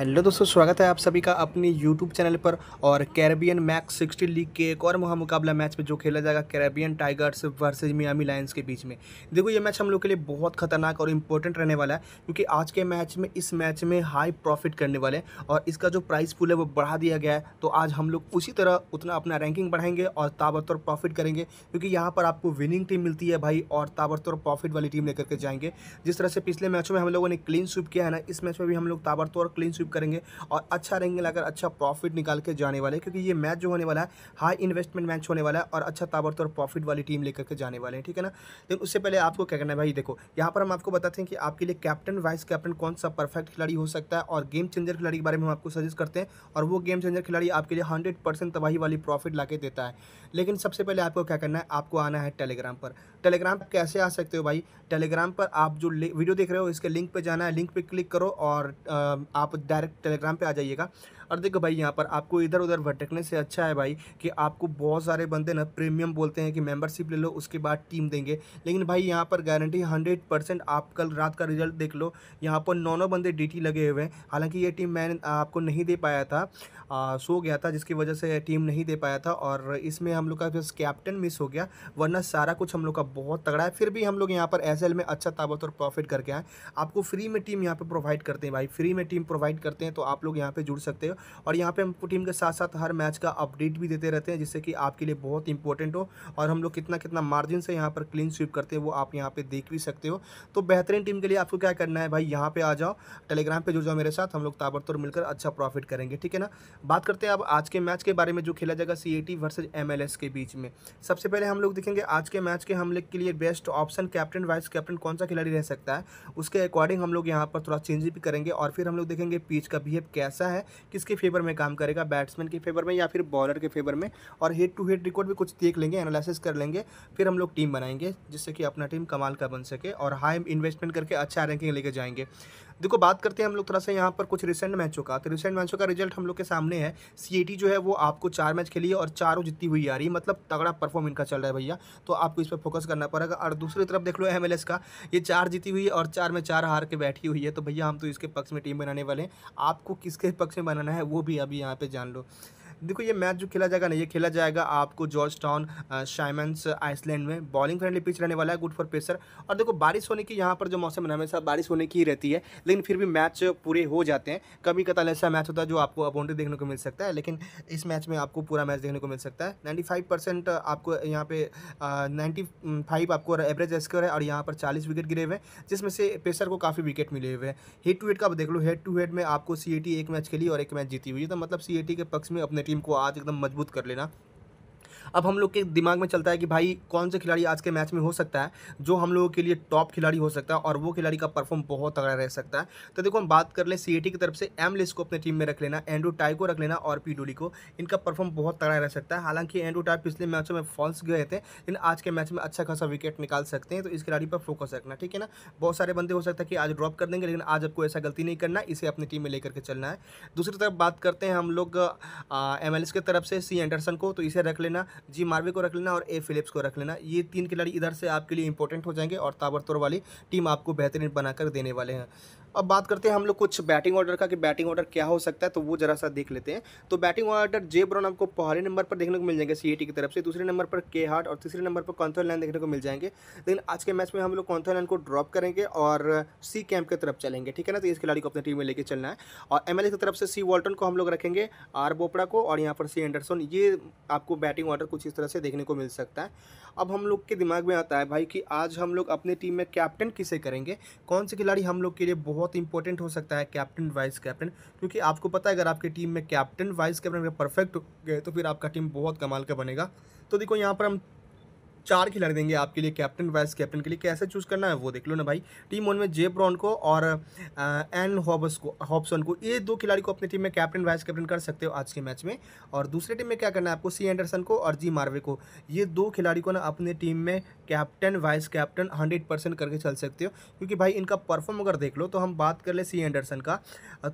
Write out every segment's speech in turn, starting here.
hello दोस्तों स्वागत है आप सभी का अपने यूट्यूब चैनल पर और कैरेबियन मैक्स सिक्सटी लीग के एक और महामुकाबला मैच में जो खेला जाएगा Caribbean Tigers versus Miami Lions के बीच में देखो ये मैच हम लोग के लिए बहुत खतरनाक और इम्पोर्टेंट रहने वाला है क्योंकि आज के मैच में इस मैच में हाई प्रॉफिट करने वाले हैं और इसका जो प्राइस पुल है वो बढ़ा दिया गया है तो आज हम लोग उसी तरह उतना अपना रैंकिंग बढ़ाएंगे और ताबड़तौर प्रॉफिट करेंगे क्योंकि यहाँ पर आपको विनिंग टीम मिलती है भाई और ताबड़तौर प्रॉफिट वाली टीम लेकर के जाएंगे जिस तरह से पिछले मैचों में हम लोगों ने क्लीन स्वीप किया है ना इस मैच में भी हम लोग ताबड़तौर क्लीन स्वीप करेंगे और अच्छा रहेंगे लगाकर अच्छा प्रॉफिट निकाल के जाने वाले क्योंकि ये मैच जो होने वाला है हाई इन्वेस्टमेंट मैच होने वाला है और अच्छा ताबड़तोड़ प्रॉफिट वाली टीम लेकर के जाने वाले हैं ठीक है ना लेकिन उससे पहले आपको क्या करना है भाई देखो यहाँ पर हम आपको बताते हैं कि आपके लिए कैप्टन वाइस कैप्टन कौन सा परफेक्ट खिलाड़ी हो सकता है और गेम चेंजर खिलाड़ी के बारे में हम आपको सजेस्ट करते हैं और वो गेम चेंजर खिलाड़ी आपके लिए हंड्रेड तबाही वाली प्रॉफिट ला देता है लेकिन सबसे पहले आपको क्या करना है आपको आना है टेलीग्राम पर टेलीग्राम पर कैसे आ सकते हो भाई टेलीग्राम पर आप जो वीडियो देख रहे हो इसके लिंक पर जाना है लिंक पर क्लिक करो और आप डायरेक्ट टेलीग्राम पे आ जाइएगा और देखो भाई यहाँ पर आपको इधर उधर भटकने से अच्छा है भाई कि आपको बहुत सारे बंदे ना प्रीमियम बोलते हैं कि मेम्बरशिप ले लो उसके बाद टीम देंगे लेकिन भाई यहाँ पर गारंटी हंड्रेड परसेंट आप कल रात का रिजल्ट देख लो यहाँ पर नौ नौ बंदे डी लगे हुए हैं हालाँकि ये टीम मैंने आपको नहीं दे पाया था आ, सो गया था जिसकी वजह से टीम नहीं दे पाया था और इसमें हम लोग का फिर कैप्टन मिस हो गया वरना सारा कुछ हम लोग का बहुत तगड़ा है फिर भी हम लोग यहाँ पर एस में अच्छा ताबत और प्रॉफिट करके आए आपको फ्री में टीम यहाँ पर प्रोवाइड करते हैं भाई फ्री में टीम प्रोवाइड गाइड करते हैं तो आप लोग यहाँ पर जुड़ सकते हो और यहाँ पर हम टीम के साथ साथ हर मैच का अपडेट भी देते रहते हैं जिससे कि आपके लिए बहुत इंपॉर्टेंट हो और हम लोग कितना कितना मार्जिन से यहाँ पर क्लीन स्वीप करते हैं वो आप यहाँ पर देख भी सकते हो तो बेहतरीन टीम के लिए आपको क्या करना है भाई यहाँ पर आ जाओ टेलीग्राम पर जुड़ जाओ मेरे साथ हम लोग ताबड़तोड़ मिलकर अच्छा प्रॉफिट करेंगे ठीक है ना बात करते हैं अब आज के मैच के बारे में जो खेला जाएगा C A T versus M L S के बीच में सबसे पहले हम लोग देखेंगे आज के मैच के हमले के लिए best option captain vice captain कौन सा खिलाड़ी रह सकता है उसके अकॉर्डिंग हम लोग यहाँ पर थोड़ा चेंज भी करेंगे और फिर हम लोग देखेंगे पीच का बिहेव कैसा है किसके फेवर में काम करेगा बैट्समैन के फेवर में या फिर बॉलर के फेवर में और हेड टू हेड रिकॉर्ड भी कुछ देख लेंगे एनालिसिस कर लेंगे फिर हम लोग टीम बनाएंगे जिससे कि अपना टीम कमाल का बन सके और हाई इन्वेस्टमेंट करके अच्छा रैंकिंग लेके जाएंगे देखो बात करते हैं हम लोग थोड़ा सा यहाँ पर कुछ रिसेंट मैचों का तो रिसेंट मैचों का रिजल्ट हम लोग के सामने है सी जो है वो आपको चार मैच खेली है और चारों जीती हुई आ रही है मतलब तगड़ा परफॉर्म इनका चल रहा है भैया तो आपको इस पर फोकस करना पड़ेगा और दूसरी तरफ देख लो एम का ये चार जीती हुई और चार में चार हार के बैठी हुई है तो भैया हम तो इसके पक्ष में टीम बनाने वाले हैं आपको किसके पक्ष में बनाना है वो भी अभी यहाँ पे जान लो देखो ये मैच जो खेला जाएगा ना ये खेला जाएगा आपको जॉर्ज टाउन शाइमंस आइसलैंड में बॉलिंग फ्रेंडली पिच रहने वाला है गुड फॉर पेसर और देखो बारिश होने की यहाँ पर जो मौसम है हमेशा बारिश होने की ही रहती है लेकिन फिर भी मैच पूरे हो जाते हैं कभी कतल ऐसा मैच होता है जो आपको अबाउंड्री देखने को मिल सकता है लेकिन इस मैच में आपको पूरा मैच देखने को मिल सकता है नाइन्टी आपको यहाँ पे नाइन्टी आपको एवरेज स्कोर है और यहाँ पर चालीस विकेट गिरे हुए हैं जिसमें से पेसर को काफ़ी विकेट मिले हुए हैं हेड टू हेड का आप देख लो हेड टू हेड में आपको सी एक मैच खेली और एक मैच जीती हुई है तो मतलब सी के पक्ष में अपने टीम को आज एकदम मजबूत कर लेना अब हम लोग के दिमाग में चलता है कि भाई कौन से खिलाड़ी आज के मैच में हो सकता है जो हम लोगों के लिए टॉप खिलाड़ी हो सकता है और वो खिलाड़ी का परफॉर्म बहुत तगड़ा रह सकता है तो देखो हम बात कर ले सी की तरफ से एम लिस्ट को अपने टीम में रख लेना एंड्रू टाई को रख लेना और पी डूली को इनका परफॉर्म बहुत तगड़ा रह सकता है हालांकि एंड्रू टाई पिछले मैचों में फॉल्स गए थे लेकिन आज के मैच में अच्छा खासा विकेट निकाल सकते हैं तो इस खिलाड़ी पर फोकस रखना ठीक है ना बहुत सारे बंदे हो सकता है कि आज ड्रॉप कर देंगे लेकिन आज आपको ऐसा गलती नहीं करना इसे अपनी टीम में लेकर के चलना है दूसरी तरफ बात करते हैं हम लोग एम की तरफ से सी एंडरसन को तो इसे रख लेना जी मार्वे को रख लेना और ए फिलिप्स को रख लेना ये तीन खिलाड़ी इधर से आपके लिए इंपॉर्टेंट हो जाएंगे और ताबड़तोड़ वाली टीम आपको बेहतरीन बनाकर देने वाले हैं अब बात करते हैं हम लोग कुछ बैटिंग ऑर्डर का कि बैटिंग ऑर्डर क्या हो सकता है तो वो जरा सा देख लेते हैं तो बैटिंग ऑर्डर जे ब्रॉन आपको पहले नंबर पर देखने को मिल जाएंगे सी की तरफ से दूसरे नंबर पर के हार्ट और तीसरे नंबर पर कॉन्थर लैन देखने को मिल जाएंगे लेकिन आज के मैच में हम लोग कॉन्थर लैन को ड्रॉप करेंगे और सी कैंप की तरफ चलेंगे ठीक है ना तो इस खिलाड़ी को अपनी टीम में लेकर चलना है और एम की तरफ से सी वॉल्टन को हम लोग रखेंगे आर बोपड़ा को और यहाँ पर सी एंडरसन ये आपको बैटिंग ऑर्डर कुछ इस तरह से देखने को मिल सकता है अब हम लोग के दिमाग में आता है भाई कि आज हम लोग अपनी टीम में कैप्टन किसे करेंगे कौन से खिलाड़ी हम लोग के लिए बहुत बहुत इंपॉर्टेंट हो सकता है कैप्टन वाइस कैप्टन क्योंकि आपको पता है अगर आपकी टीम में कैप्टन वाइस कैप्टन अगर परफेक्ट गए तो फिर आपका टीम बहुत कमाल का बनेगा तो देखो यहाँ पर हम चार खिलाड़ी देंगे आपके लिए कैप्टन वाइस कैप्टन के लिए कैसे चूज़ करना है वो देख लो ना भाई टीम वन में जे ब्रॉन को और एन हॉबस को हॉबसन को ये दो खिलाड़ी को अपनी टीम में कैप्टन वाइस कैप्टन कर सकते हो आज के मैच में और दूसरे टीम में क्या करना है आपको सी एंडरसन को और जी मार्वे को ये दो खिलाड़ी को ना अपने टीम में captain vice captain hundred percent करके चल सकते हो क्योंकि भाई इनका परफॉर्म अगर देख लो तो हम बात कर ले सी एंडरसन का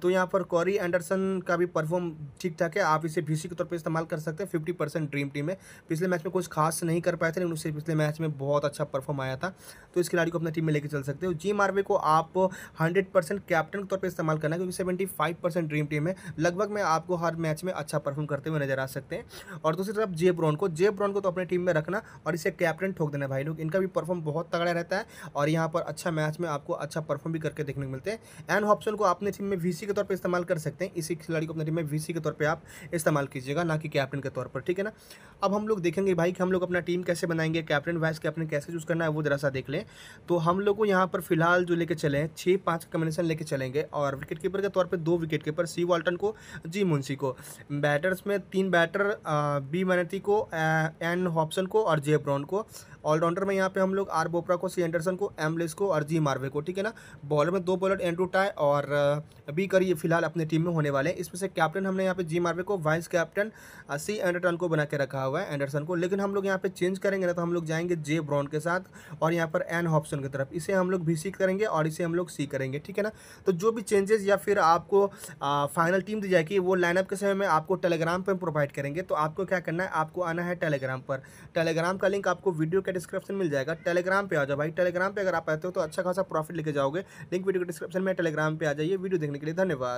तो यहाँ पर कॉरी एंडरसन का भी परफॉर्म ठीक ठाक है आप इसे भी के तौर पर इस्तेमाल कर सकते हैं फिफ्टी ड्रीम टीम है पिछले मैच में कुछ खास नहीं कर पाए थे उसे पिछले मैच में बहुत अच्छा परफॉर्म आया था तो इस खिलाड़ी को अपना टीम में लेकर चल सकते हो जी मार्वे को आप हंड्रेड कैप्टन के तौर पर इस्तेमाल करना क्योंकि सेवेंटी ड्रीम टीम है लगभग मैं आपको हर मैच में अच्छा परफॉर्म करते हुए नजर आ सकते हैं और दूसरी तरफ जे ब्रॉन को जे ब्रॉन को तो अपने टीम में रखना और इसे कैप्टन ठोक देना भाई लोग इनका भी परफॉर्म बहुत तगड़ा रहता है और यहाँ पर अच्छा मैच में आपको अच्छा परफॉर्म भी करके देखने को मिलते हैं एन ऑप्शन को अपने टीम में वीसी के तौर पर इस्तेमाल कर सकते हैं इसी खिलाड़ी को अपने टीम में वीसी के तौर पर आप इस्तेमाल कीजिएगा ना कि कैप्टन के तौर पर ठीक है ना अब हम लोग देखेंगे भाई कि हम लोग अपना टीम कैसे बनाएंगे बनाएंगे कैप्टन वाइस कैप्टन कैसे चूज़ करना है वो ज़रा सा देख लें तो हम लोग को यहाँ पर फिलहाल जो लेके चले हैं छः पाँच कम्बिनेशन लेके चलेंगे और विकेट कीपर के तौर पर दो विकेट कीपर सी वाल्टन को जी मुंशी को बैटर्स में तीन बैटर बी मनती को एन हॉप्सन को और जे ब्राउन को ऑलराउंडर में यहाँ पे हम लोग आर बोपरा को सी एंडरसन को एम एमलेस को और जी मार्वे को ठीक है ना बॉलर में दो बॉलर एंड्रू टाई और बी करिए फिलहाल अपने टीम में होने वाले हैं इसमें से कैप्टन हमने यहाँ पे जी मार्वे को वाइस कैप्टन सी एंडरटन को बना के रखा हुआ है एंडरसन को लेकिन हम लोग यहाँ पे चेंज करेंगे तो हम लोग जाएंगे जे ब्राउन के साथ और यहाँ पर एन ऑप्शन की तरफ इसे हम लोग भी सी करेंगे और इसे हम लोग सी करेंगे ठीक है ना तो जो भी चेंजेस या फिर आपको फाइनल टीम दी जाएगी वो लाइनअप के समय में आपको टेलीग्राम पर प्रोवाइड करेंगे तो आपको क्या करना है आपको आना है टेलीग्राम पर टेलीग्राम का लिंक आपको वीडियो के डिस्क्रिप्शन मिल जाएगा टेलीग्राम पर आ जाओ भाई टेलीग्राम पर अगर आप आते हो तो अच्छा खासा प्रॉफिट लेके जाओगे लिंक वीडियो के डिस्क्रिप्शन में टेलीग्राम पर आ जाइए वीडियो देखने के लिए धन्यवाद